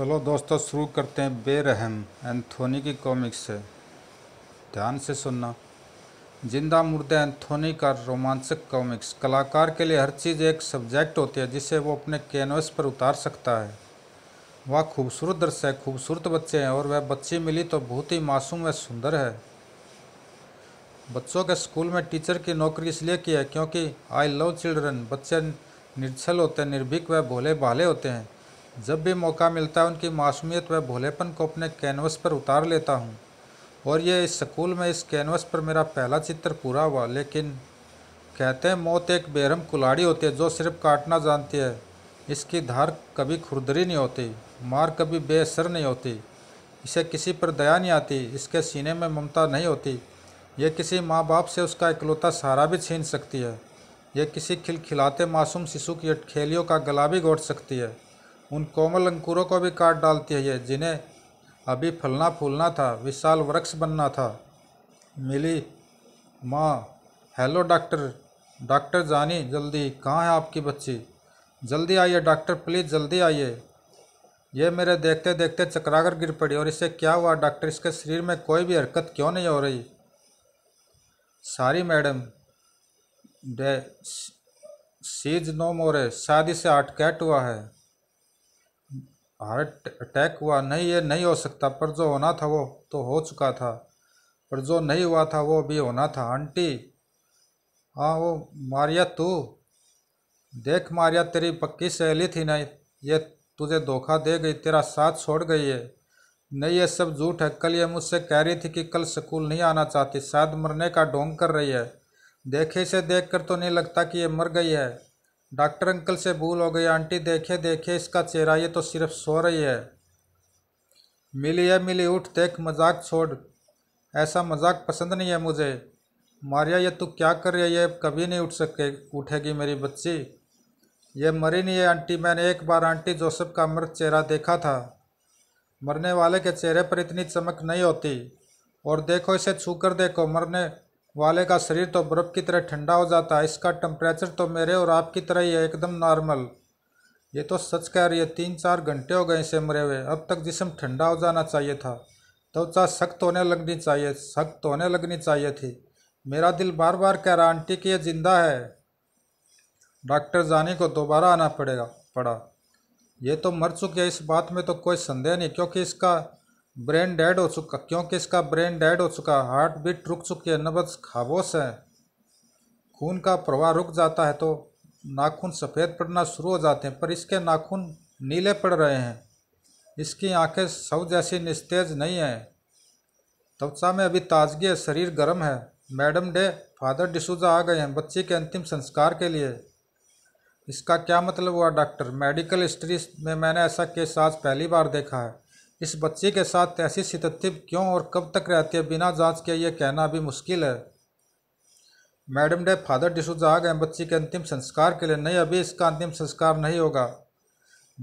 चलो दोस्तों शुरू करते हैं बेरहम एंथोनी की कॉमिक से ध्यान से सुनना जिंदा मुर्दे एंथोनी का रोमांचक कॉमिक्स कलाकार के लिए हर चीज़ एक सब्जेक्ट होती है जिसे वो अपने कैनवस पर उतार सकता है वह खूबसूरत दृश्य है खूबसूरत बच्चे हैं और वह बच्ची मिली तो बहुत ही मासूम व सुंदर है बच्चों के स्कूल में टीचर की नौकरी इसलिए की है क्योंकि आई लव चिल्ड्रन बच्चे निर्छल होते हैं निर्भीक व भोले भाले होते हैं जब भी मौका मिलता है उनकी मासूमियत व भोलेपन को अपने कैनवस पर उतार लेता हूँ और ये इस स्कूल में इस कैनवस पर मेरा पहला चित्र पूरा हुआ लेकिन कहते हैं मौत एक बेरहम कुलाड़ी होती है जो सिर्फ काटना जानती है इसकी धार कभी खुरदरी नहीं होती मार कभी बेअसर नहीं होती इसे किसी पर दया नहीं आती इसके सीने में ममता नहीं होती ये किसी माँ बाप से उसका इकलौता सहारा भी छीन सकती है यह किसी खिलखिलाते मासूम शिशु की अटखेलियों का गला भी घोट सकती है उन कोमल अंकुरों को भी काट डालती है जिन्हें अभी फलना फूलना था विशाल वृक्ष बनना था मिली माँ हेलो डॉक्टर डॉक्टर जानी जल्दी कहाँ है आपकी बच्ची जल्दी आइए डॉक्टर प्लीज़ जल्दी आइए ये मेरे देखते देखते चकराकर गिर पड़ी और इसे क्या हुआ डॉक्टर इसके शरीर में कोई भी हरकत क्यों नहीं हो रही sorry madam Dey she's no more शायद इसे आर्ट कैट हुआ है हार्ट अटैक हुआ नहीं ये नहीं हो सकता पर जो होना था वो तो हो चुका था पर जो नहीं हुआ था वो भी होना था आंटी हाँ वो मारिया तू देख मारिया तेरी पक्की सहेली थी ना ये तुझे धोखा दे गई तेरा साथ छोड़ गई है नहीं ये सब झूठ है कल ये मुझसे कह रही थी कि कल स्कूल नहीं आना चाहती शायद मरने का ढोंग कर रही है देखे से देख कर तो नहीं लगता कि ये मर गई है डॉक्टर अंकल से भूल हो गई आंटी देखे देखे इसका चेहरा ये तो सिर्फ सो रही है मिली है मिली उठ देख मजाक छोड़ ऐसा मजाक पसंद नहीं है मुझे मारिया ये तू क्या कर रही है ये कभी नहीं उठ सके उठेगी मेरी बच्ची ये मरी नहीं है आंटी मैंने एक बार आंटी जोसेफ का मृत चेहरा देखा था मरने वाले के चेहरे पर इतनी चमक नहीं होती और देखो इसे छू कर देखो मरने वाले का शरीर तो बर्फ़ की तरह ठंडा हो जाता है इसका टम्परेचर तो मेरे और आपकी तरह ही है एकदम नॉर्मल ये तो सच कह रही है तीन चार घंटे हो गए इसे मरे हुए अब तक जिसम ठंडा हो जाना चाहिए था त्वचा तो सख्त होने लगनी चाहिए सख्त होने लगनी चाहिए थी मेरा दिल बार बार कह रहा आंटी कि यह जिंदा है डॉक्टर जानी को दोबारा आना पड़ेगा पड़ा ये तो मर चुके इस बात में तो कोई संदेह नहीं क्योंकि इसका ब्रेन डेड हो चुका क्योंकि इसका ब्रेन डेड हो चुका हार्ट बीट रुक चुकी है नब्ज खाबोश है खून का प्रवाह रुक जाता है तो नाखून सफ़ेद पड़ना शुरू हो जाते हैं पर इसके नाखून नीले पड़ रहे हैं इसकी आंखें सब जैसी निस्तेज नहीं हैं त्वचा में अभी ताजगी है शरीर गर्म है मैडम डे फादर डिसूजा आ गए हैं बच्ची के अंतिम संस्कार के लिए इसका क्या मतलब हुआ डॉक्टर मेडिकल हिस्ट्री में मैंने ऐसा केस आज पहली बार देखा है इस बच्चे के साथ तहसील सितत्तिब क्यों और कब तक रहती है बिना जांच के यह कहना भी मुश्किल है मैडम डे फादर डिसूजा आ गए बच्ची के अंतिम संस्कार के लिए नहीं अभी इसका अंतिम संस्कार नहीं होगा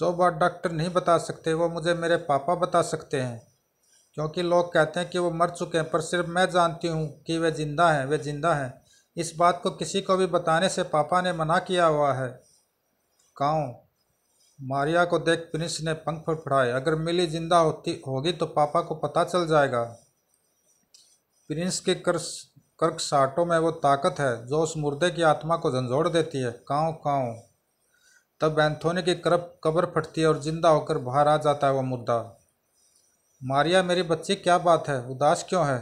जो बात डॉक्टर नहीं बता सकते वो मुझे मेरे पापा बता सकते हैं क्योंकि लोग कहते हैं कि वो मर चुके हैं पर सिर्फ मैं जानती हूँ कि वे जिंदा हैं वे जिंदा हैं इस बात को किसी को भी बताने से पापा ने मना किया हुआ है गाँव मारिया को देख प्रिंस ने पंख फड़फड़ाए अगर मिली जिंदा होती होगी तो पापा को पता चल जाएगा प्रिंस के कर्स साटों में वो ताकत है जो उस मुर्दे की आत्मा को झंझोड़ देती है काँव काँव तब एंथोनी की कर कब्र फटती है और जिंदा होकर बाहर आ जाता है वह मुर्दा मारिया मेरी बच्ची क्या बात है उदास क्यों है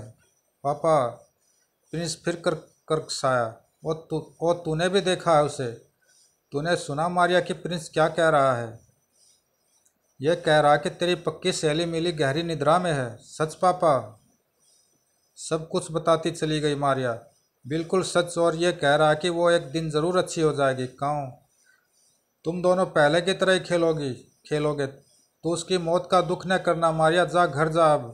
पापा प्रिंस फिर कर कर्क वो तू वो तूने भी देखा है उसे तूने सुना मारिया कि प्रिंस क्या कह रहा है यह कह रहा कि तेरी पक्की सहेली मिली गहरी निद्रा में है सच पापा सब कुछ बताती चली गई मारिया बिल्कुल सच और यह कह रहा कि वो एक दिन ज़रूर अच्छी हो जाएगी काऊँ तुम दोनों पहले की तरह ही खेलोगी खेलोगे तो उसकी मौत का दुख न करना मारिया जा घर जा अब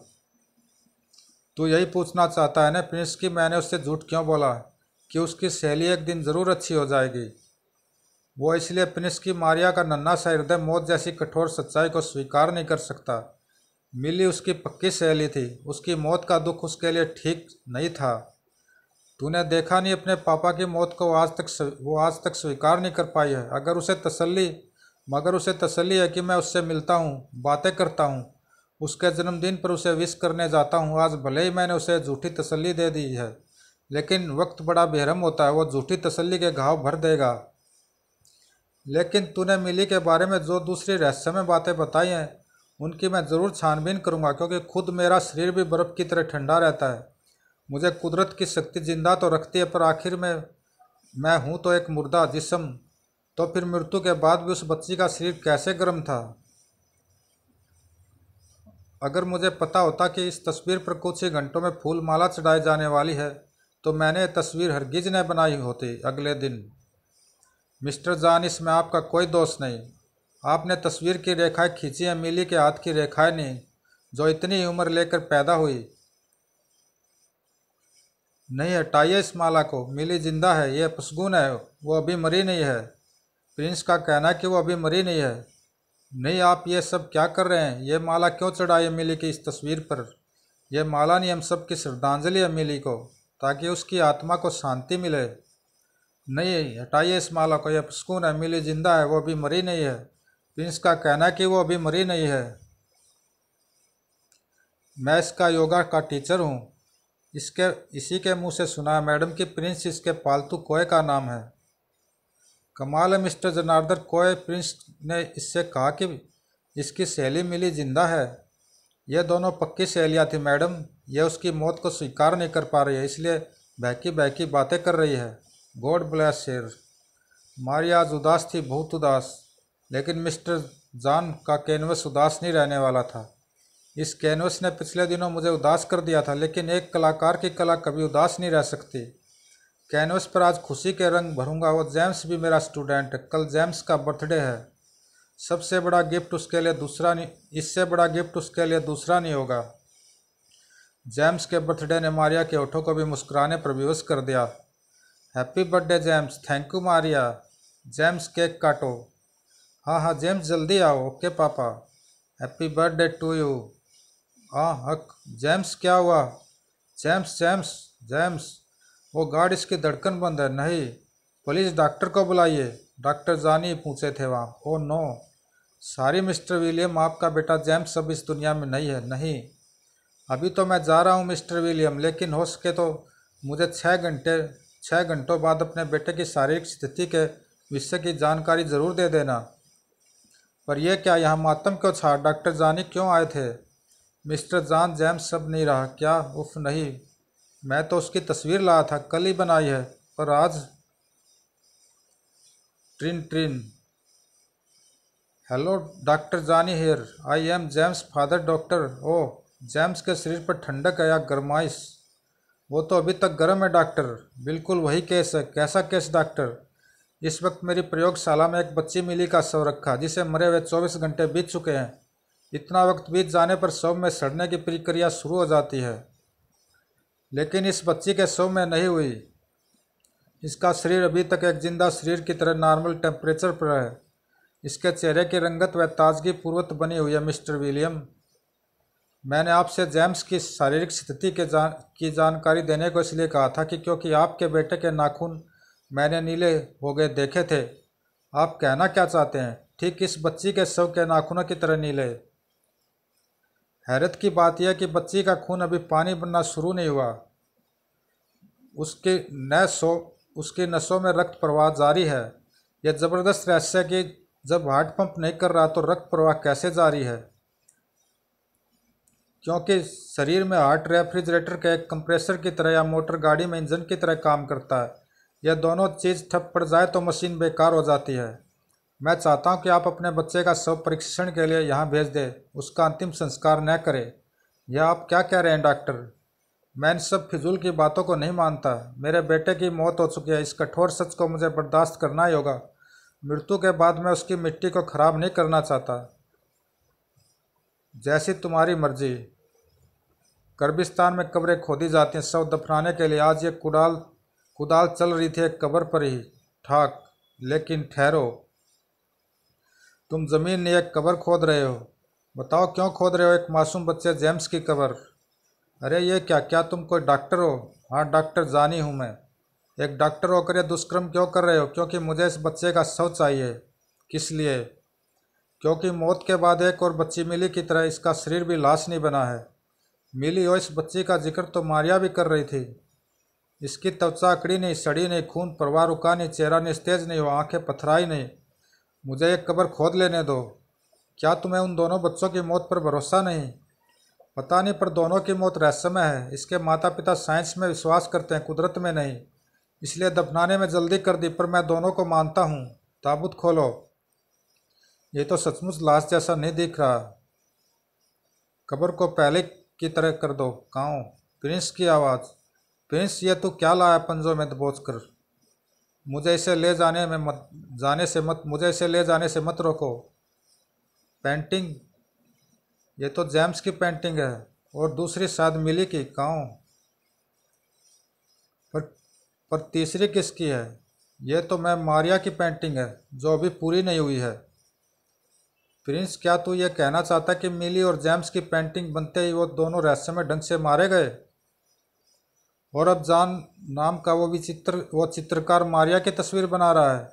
तू यही पूछना चाहता है ना प्रिंस कि मैंने उससे झूठ क्यों बोला कि उसकी सहेली एक दिन ज़रूर अच्छी हो जाएगी वो इसलिए प्रिंस की मारिया का नन्ना सा हृदय मौत जैसी कठोर सच्चाई को स्वीकार नहीं कर सकता मिली उसकी पक्की सहेली थी उसकी मौत का दुख उसके लिए ठीक नहीं था तूने देखा नहीं अपने पापा की मौत को आज तक वो आज तक स्वीकार नहीं कर पाई है अगर उसे तसल्ली मगर उसे तसल्ली है कि मैं उससे मिलता हूँ बातें करता हूँ उसके जन्मदिन पर उसे विश करने जाता हूँ आज भले ही मैंने उसे झूठी तसल्ली दे दी है लेकिन वक्त बड़ा बेहरम होता है वो झूठी तसल्ली के घाव भर देगा लेकिन तूने मिली के बारे में जो दूसरी रहस्यमय बातें बताई हैं उनकी मैं ज़रूर छानबीन करूँगा क्योंकि खुद मेरा शरीर भी बर्फ़ की तरह ठंडा रहता है मुझे कुदरत की शक्ति जिंदा तो रखती है पर आखिर में मैं हूँ तो एक मुर्दा जिसम तो फिर मृत्यु के बाद भी उस बच्ची का शरीर कैसे गर्म था अगर मुझे पता होता कि इस तस्वीर पर कुछ ही घंटों में फूल माला चढ़ाई जाने वाली है तो मैंने तस्वीर हरगिज ने बनाई होती अगले दिन मिस्टर जान इसमें आपका कोई दोष नहीं आपने तस्वीर की रेखाएं खींची हैं मिली के हाथ की रेखाएं नहीं जो इतनी उम्र लेकर पैदा हुई नहीं हटाइए इस माला को मिली जिंदा है यह पसगुन है वो अभी मरी नहीं है प्रिंस का कहना कि वो अभी मरी नहीं है नहीं आप ये सब क्या कर रहे हैं ये माला क्यों चढ़ाई मिली की इस तस्वीर पर यह माला नहीं हम सब की श्रद्धांजलि है मिली को ताकि उसकी आत्मा को शांति मिले नहीं हटाइए इस माला को यह सुकून है मिली जिंदा है वो अभी मरी नहीं है प्रिंस का कहना कि वो अभी मरी नहीं है मैं इसका योगा का टीचर हूँ इसके इसी के मुंह से सुना मैडम कि प्रिंस इसके पालतू कोय का नाम है कमाल है मिस्टर जनार्दन कोय प्रिंस ने इससे कहा कि इसकी सहेली मिली जिंदा है यह दोनों पक्की सहेलियाँ थी मैडम यह उसकी मौत को स्वीकार नहीं कर पा रही है इसलिए बहकी बहकी बातें कर रही है गॉड ब्लेस शेर मारियाज उदास थी बहुत उदास लेकिन मिस्टर जान का कैनवस उदास नहीं रहने वाला था इस कैनवस ने पिछले दिनों मुझे उदास कर दिया था लेकिन एक कलाकार की कला कभी उदास नहीं रह सकती कैनवस पर आज खुशी के रंग भरूंगा और जेम्स भी मेरा स्टूडेंट है कल जेम्स का बर्थडे है सबसे बड़ा गिफ्ट उसके लिए दूसरा नहीं इससे बड़ा गिफ्ट उसके लिए दूसरा नहीं होगा जेम्स के बर्थडे ने मारिया के ओठों को भी मुस्कुराने पर विवश कर दिया happy birthday James thank you Maria James cake काटो हाँ हाँ जेम्स जल्दी आओ ओके पापा हैप्पी बर्थडे टू यू हाँ हक जेम्स क्या हुआ James James James oh God इसकी धड़कन बंद है नहीं पुलिस डॉक्टर को बुलाइए डॉक्टर जानी पूछे थे वहाँ oh no sorry Mister William आपका बेटा जेम्स अब इस दुनिया में नहीं है नहीं अभी तो मैं जा रहा हूँ मिस्टर विलियम लेकिन हो सके तो मुझे छः घंटे छः घंटों बाद अपने बेटे की शारीरिक स्थिति के विषय की जानकारी ज़रूर दे देना पर यह क्या यहाँ मातम क्यों छा डॉक्टर जानी क्यों आए थे मिस्टर जान जैम सब नहीं रहा क्या उफ नहीं मैं तो उसकी तस्वीर लाया था कल ही बनाई है पर आज ट्रिन ट्रिन hello doctor Johnny here I am James father doctor oh James के शरीर पर ठंडक या गर्माइश वो तो अभी तक गर्म है डॉक्टर बिल्कुल वही केस है कैसा केस डॉक्टर इस वक्त मेरी प्रयोगशाला में एक बच्ची मिली का शव रखा जिसे मरे हुए चौबीस घंटे बीत चुके हैं इतना वक्त बीत जाने पर शव में सड़ने की प्रक्रिया शुरू हो जाती है लेकिन इस बच्ची के शव में नहीं हुई इसका शरीर अभी तक एक जिंदा शरीर की तरह नॉर्मल टेम्परेचर पर है इसके चेहरे की रंगत व ताजगी पूर्वत बनी हुई है मिस्टर विलियम मैंने आपसे जेम्स की शारीरिक स्थिति के जान की जानकारी देने को इसलिए कहा था कि क्योंकि आपके बेटे के नाखून मैंने नीले हो गए देखे थे आप कहना क्या चाहते हैं ठीक इस बच्ची के शव के नाखूनों की तरह नीले हैरत की बात यह कि बच्ची का खून अभी पानी बनना शुरू नहीं हुआ उसकी नसों उसकी नसों में रक्त प्रवाह जारी है यह ज़बरदस्त रहस्य कि जब हार्ट पंप नहीं कर रहा तो रक्त प्रवाह कैसे जारी है क्योंकि शरीर में हार्ट रेफ्रिजरेटर के कंप्रेसर की तरह या मोटर गाड़ी में इंजन की तरह काम करता है यह दोनों चीज़ ठप पड़ जाए तो मशीन बेकार हो जाती है मैं चाहता हूँ कि आप अपने बच्चे का सब परीक्षण के लिए यहाँ भेज दें उसका अंतिम संस्कार न करें यह आप क्या कह रहे हैं डॉक्टर मैं इन सब फिजूल की बातों को नहीं मानता मेरे बेटे की मौत हो चुकी है इस कठोर सच को मुझे बर्दाश्त करना ही होगा मृत्यु के बाद मैं उसकी मिट्टी को ख़राब नहीं करना चाहता जैसी तुम्हारी मर्जी कर्बिस्तान में कब्रें खोदी जाती हैं शव दफनाने के लिए आज ये कुडाल कुदाल चल रही थी एक कब्र पर ही ठाक लेकिन ठहरो तुम ज़मीन ने एक कब्र खोद रहे हो बताओ क्यों खोद रहे हो एक मासूम बच्चे जेम्स की कब्र अरे ये क्या क्या तुम कोई डॉक्टर हो हाँ डॉक्टर जानी हूँ मैं एक डॉक्टर होकर यह दुष्कर्म क्यों कर रहे हो क्योंकि मुझे इस बच्चे का शव चाहिए किस लिए क्योंकि मौत के बाद एक और बच्ची मिली की तरह इसका शरीर भी लाश नहीं बना है मिली और इस बच्चे का जिक्र तो मारिया भी कर रही थी इसकी त्वचा अकड़ी नहीं सड़ी नहीं खून परवाह रुका नहीं चेहरा निस्तेज नहीं हुआ आँखें पथराई नहीं मुझे एक कब्र खोद लेने दो क्या तुम्हें उन दोनों बच्चों की मौत पर भरोसा नहीं पता नहीं पर दोनों की मौत रहस्यमय है इसके माता पिता साइंस में विश्वास करते हैं कुदरत में नहीं इसलिए दफनाने में जल्दी कर दी पर मैं दोनों को मानता हूँ ताबूत खोलो ये तो सचमुच लाश जैसा नहीं दिख रहा कब्र को पहले की तरह कर दो गाँव प्रिंस की आवाज़ प्रिंस ये तो क्या लाया पंजों में दबोच कर मुझे इसे ले जाने में मत जाने से मत मुझे इसे ले जाने से मत रोको पेंटिंग ये तो जेम्स की पेंटिंग है और दूसरी शायद मिली की गाँव पर पर तीसरी किसकी है ये तो मैं मारिया की पेंटिंग है जो अभी पूरी नहीं हुई है प्रिंस क्या तू यह कहना चाहता कि मिली और जेम्स की पेंटिंग बनते ही वो दोनों रहस्य में ढंग से मारे गए और अब जान नाम का वो भी चित्र वो चित्रकार मारिया की तस्वीर बना रहा है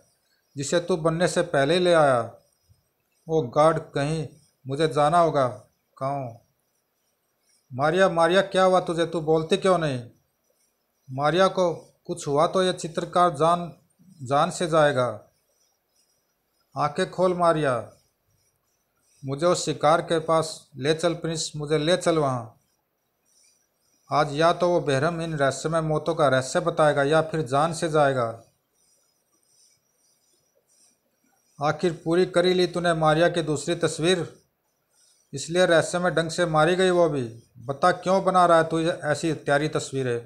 जिसे तू बनने से पहले ले आया वो गार्ड कहीं मुझे जाना होगा कहूँ मारिया मारिया क्या हुआ तुझे तू बोलती क्यों नहीं मारिया को कुछ हुआ तो यह चित्रकार जान जान से जाएगा आंखें खोल मारिया मुझे उस शिकार के पास ले चल प्रिंस मुझे ले चल वहाँ आज या तो वो बहरम इन रहस्यमय मौतों का रहस्य बताएगा या फिर जान से जाएगा आखिर पूरी करी ली तूने मारिया की दूसरी तस्वीर इसलिए रहस्य में ढंग से मारी गई वो भी बता क्यों बना रहा है तू ऐसी त्यारी तस्वीरें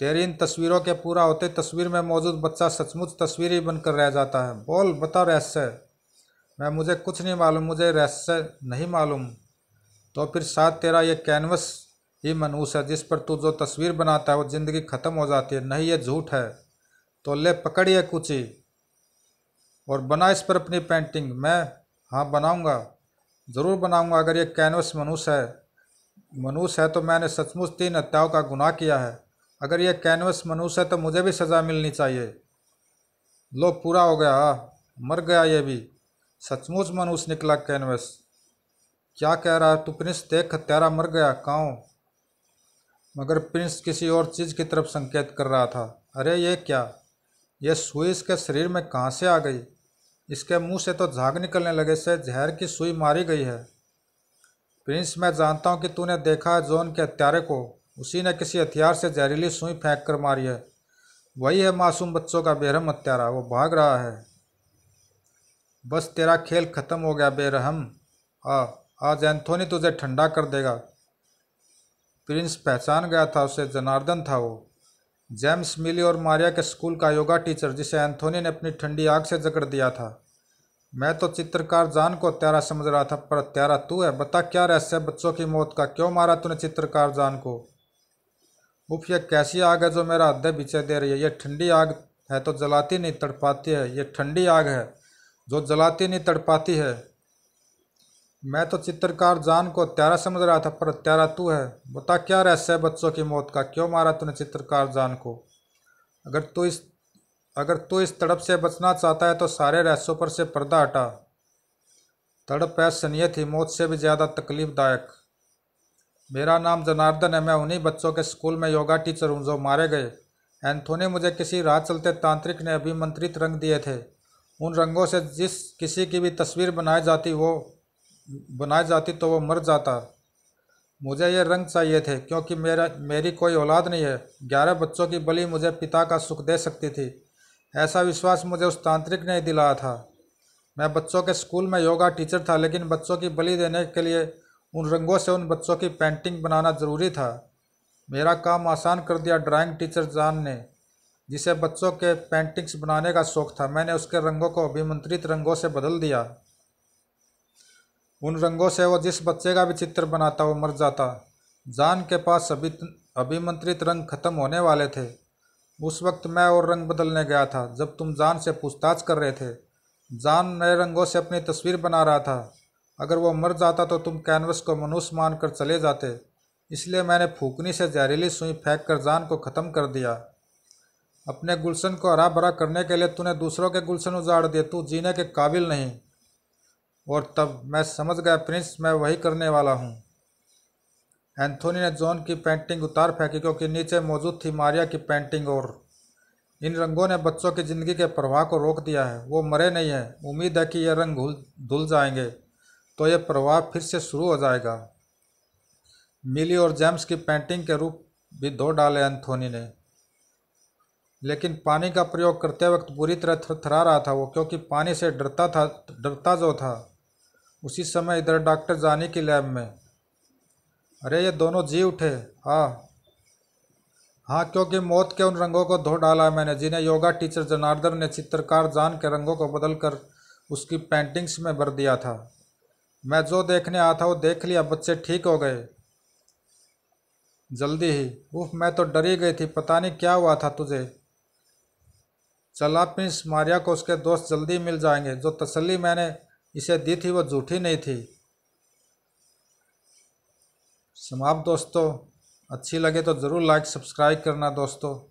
तेरी इन तस्वीरों के पूरा होते तस्वीर में मौजूद बच्चा सचमुच तस्वीर ही बनकर रह जाता है बोल बता रहस्य मैं मुझे कुछ नहीं मालूम मुझे रहस्य नहीं मालूम तो फिर साथ तेरा यह कैनवस ही मनूस है जिस पर तू जो तस्वीर बनाता है वो ज़िंदगी ख़त्म हो जाती है नहीं ये झूठ है तो ले पकड़िए ही और बना इस पर अपनी पेंटिंग मैं हाँ बनाऊँगा ज़रूर बनाऊँगा अगर ये कैनवस मनूस है मनूस है तो मैंने सचमुच तीन हत्याओं का गुनाह किया है अगर यह कैनवस मनूस है तो मुझे भी सज़ा मिलनी चाहिए लो पूरा हो गया हाँ, मर गया ये भी सचमुच मन उस निकला कैनवस क्या कह रहा है तू प्रिंस देख तेरा मर गया काउ मगर प्रिंस किसी और चीज़ की तरफ संकेत कर रहा था अरे ये क्या यह सुई इसके शरीर में कहाँ से आ गई इसके मुंह से तो झाग निकलने लगे से जहर की सुई मारी गई है प्रिंस मैं जानता हूँ कि तूने देखा है जोन के हत्यारे को उसी ने किसी हथियार से जहरीली सुई फेंक कर मारी है वही है मासूम बच्चों का बेरहम हत्यारा वो भाग रहा है बस तेरा खेल ख़त्म हो गया बेरहम आ आज एंथोनी तुझे ठंडा कर देगा प्रिंस पहचान गया था उसे जनार्दन था वो जेम्स मिली और मारिया के स्कूल का योगा टीचर जिसे एंथोनी ने अपनी ठंडी आग से जकड़ दिया था मैं तो चित्रकार जान को त्यारा समझ रहा था पर त्यारा तू है बता क्या रहस्य बच्चों की मौत का क्यों मारा तूने चित्रकार जान को उफ यह कैसी आग है जो मेरा हृदय बिछे दे रही है यह ठंडी आग है तो जलाती नहीं तड़पाती है यह ठंडी आग है जो जलाती नहीं तड़पाती है मैं तो चित्रकार जान को त्यारा समझ रहा था पर त्यारा तू है बता क्या रहस्य है बच्चों की मौत का क्यों मारा तूने चित्रकार जान को अगर तू इस अगर तू इस तड़प से बचना चाहता है तो सारे रहस्यों पर से पर्दा हटा तड़प है सनीय थी मौत से भी ज़्यादा तकलीफदायक मेरा नाम जनार्दन है मैं उन्हीं बच्चों के स्कूल में योगा टीचर हूँ जो मारे गए एंथोनी मुझे किसी राह चलते तांत्रिक ने अभिमंत्रित रंग दिए थे उन रंगों से जिस किसी की भी तस्वीर बनाई जाती वो बनाई जाती तो वो मर जाता मुझे ये रंग चाहिए थे क्योंकि मेरा मेरी कोई औलाद नहीं है ग्यारह बच्चों की बलि मुझे पिता का सुख दे सकती थी ऐसा विश्वास मुझे उस तांत्रिक ने दिलाया था मैं बच्चों के स्कूल में योगा टीचर था लेकिन बच्चों की बलि देने के लिए उन रंगों से उन बच्चों की पेंटिंग बनाना ज़रूरी था मेरा काम आसान कर दिया ड्राइंग टीचर जान ने जिसे बच्चों के पेंटिंग्स बनाने का शौक़ था मैंने उसके रंगों को अभिमंत्रित रंगों से बदल दिया उन रंगों से वो जिस बच्चे का भी चित्र बनाता वो मर जाता जान के पास अभी अभिमंत्रित रंग खत्म होने वाले थे उस वक्त मैं और रंग बदलने गया था जब तुम जान से पूछताछ कर रहे थे जान नए रंगों से अपनी तस्वीर बना रहा था अगर वो मर जाता तो तुम कैनवस को मनुष्य मानकर चले जाते इसलिए मैंने फूकनी से जहरीली सुई फेंक कर जान को ख़त्म कर दिया अपने गुलशन को हरा भरा करने के लिए तूने दूसरों के गुलशन उजाड़ दिए तू जीने के काबिल नहीं और तब मैं समझ गया प्रिंस मैं वही करने वाला हूँ एंथोनी ने जॉन की पेंटिंग उतार फेंकी क्योंकि नीचे मौजूद थी मारिया की पेंटिंग और इन रंगों ने बच्चों की ज़िंदगी के प्रवाह को रोक दिया है वो मरे नहीं हैं उम्मीद है कि ये रंग धुल धुल जाएंगे तो ये प्रवाह फिर से शुरू हो जाएगा मिली और जेम्स की पेंटिंग के रूप भी धो डाले एंथोनी ने लेकिन पानी का प्रयोग करते वक्त बुरी तरह थरथरा रहा था वो क्योंकि पानी से डरता था डरता जो था उसी समय इधर डॉक्टर जानी की लैब में अरे ये दोनों जी उठे हाँ हाँ क्योंकि मौत के उन रंगों को धो डाला है मैंने जिन्हें योगा टीचर जनार्दन ने चित्रकार जान के रंगों को बदल कर उसकी पेंटिंग्स में भर दिया था मैं जो देखने आया था वो देख लिया बच्चे ठीक हो गए जल्दी ही उफ मैं तो डरी गई थी पता नहीं क्या हुआ था तुझे चला प्रिंस मारिया को उसके दोस्त जल्दी मिल जाएंगे जो तसल्ली मैंने इसे दी थी वो झूठी नहीं थी समाप्त दोस्तों अच्छी लगे तो ज़रूर लाइक सब्सक्राइब करना दोस्तों